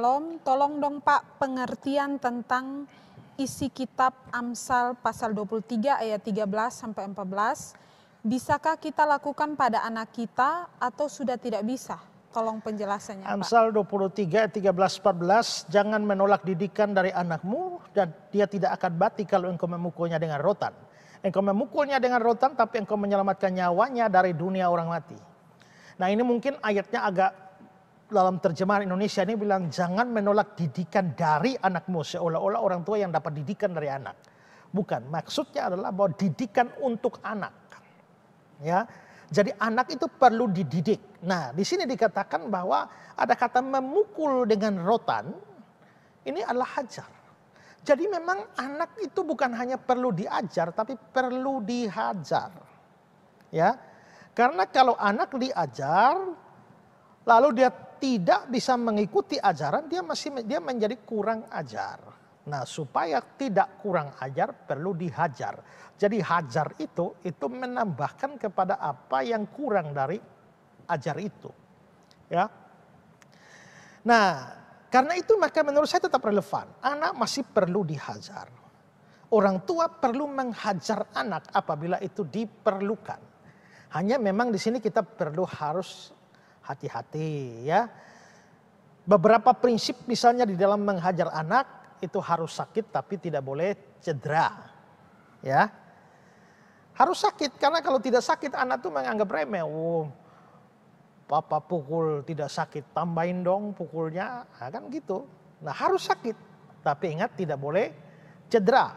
Shalom, tolong dong Pak pengertian tentang isi kitab Amsal pasal 23 ayat 13 sampai 14. Bisakah kita lakukan pada anak kita atau sudah tidak bisa? Tolong penjelasannya Amsal 23 ayat 13 14 jangan menolak didikan dari anakmu dan dia tidak akan bati kalau engkau memukulnya dengan rotan. Engkau memukulnya dengan rotan tapi engkau menyelamatkan nyawanya dari dunia orang mati. Nah ini mungkin ayatnya agak dalam terjemahan Indonesia ini bilang jangan menolak didikan dari anakmu seolah-olah orang tua yang dapat didikan dari anak. Bukan, maksudnya adalah bahwa didikan untuk anak. Ya. Jadi anak itu perlu dididik. Nah, di sini dikatakan bahwa ada kata memukul dengan rotan ini adalah hajar. Jadi memang anak itu bukan hanya perlu diajar tapi perlu dihajar. Ya. Karena kalau anak diajar lalu dia tidak bisa mengikuti ajaran dia masih dia menjadi kurang ajar. Nah, supaya tidak kurang ajar perlu dihajar. Jadi hajar itu itu menambahkan kepada apa yang kurang dari ajar itu. Ya. Nah, karena itu maka menurut saya tetap relevan. Anak masih perlu dihajar. Orang tua perlu menghajar anak apabila itu diperlukan. Hanya memang di sini kita perlu harus hati-hati ya. Beberapa prinsip misalnya di dalam menghajar anak itu harus sakit tapi tidak boleh cedera. Ya. Harus sakit karena kalau tidak sakit anak tuh menganggap remeh. Oh, papa pukul tidak sakit, tambahin dong pukulnya. Nah, kan gitu. Nah, harus sakit. Tapi ingat tidak boleh cedera.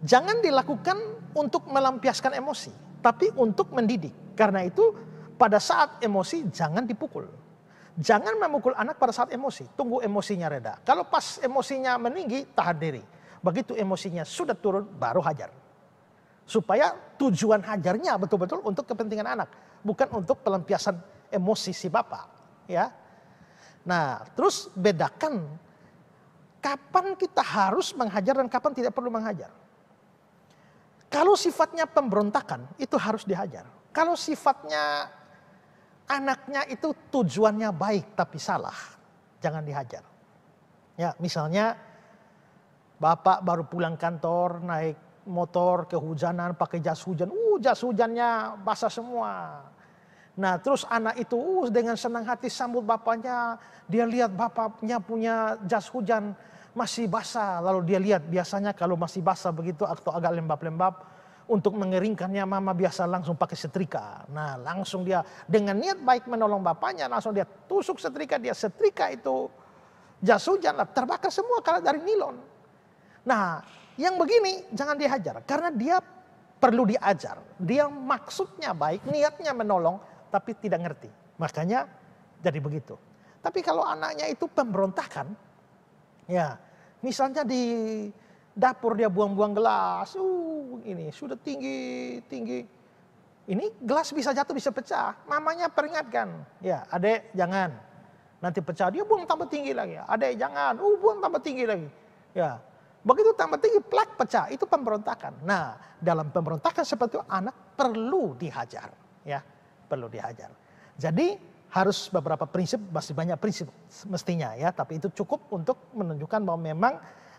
Jangan dilakukan untuk melampiaskan emosi, tapi untuk mendidik. Karena itu pada saat emosi jangan dipukul. Jangan memukul anak pada saat emosi, tunggu emosinya reda. Kalau pas emosinya meninggi, tahan diri. Begitu emosinya sudah turun, baru hajar. Supaya tujuan hajarnya betul-betul untuk kepentingan anak, bukan untuk pelampiasan emosi si bapak. Ya, Nah, terus bedakan kapan kita harus menghajar dan kapan tidak perlu menghajar. Kalau sifatnya pemberontakan itu harus dihajar. Kalau sifatnya anaknya itu tujuannya baik tapi salah, jangan dihajar. Ya, misalnya bapak baru pulang kantor naik motor kehujanan pakai jas hujan, uh jas hujannya basah semua. Nah terus anak itu uh, dengan senang hati sambut bapaknya, dia lihat bapaknya punya jas hujan masih basah. Lalu dia lihat biasanya kalau masih basah begitu atau agak lembab-lembab, untuk mengeringkannya mama biasa langsung pakai setrika. Nah langsung dia dengan niat baik menolong bapaknya langsung dia tusuk setrika. Dia setrika itu jas hujan lah, terbakar semua kalau dari nilon. Nah yang begini jangan dihajar karena dia perlu diajar. Dia maksudnya baik, niatnya menolong tapi tidak ngerti. Makanya jadi begitu. Tapi kalau anaknya itu pemberontakan ya misalnya di dapur dia buang-buang gelas. Uh, ini sudah tinggi, tinggi. Ini gelas bisa jatuh, bisa pecah. Mamanya peringatkan, ya adek jangan. Nanti pecah, dia buang tambah tinggi lagi. Adek jangan, uh buang tambah tinggi lagi. Ya, Begitu tambah tinggi, plak pecah. Itu pemberontakan. Nah, dalam pemberontakan seperti itu anak perlu dihajar. ya Perlu dihajar. Jadi harus beberapa prinsip, masih banyak prinsip mestinya ya. Tapi itu cukup untuk menunjukkan bahwa memang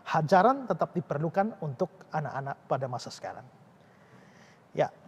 hajaran tetap diperlukan untuk anak-anak pada masa sekarang. Ya,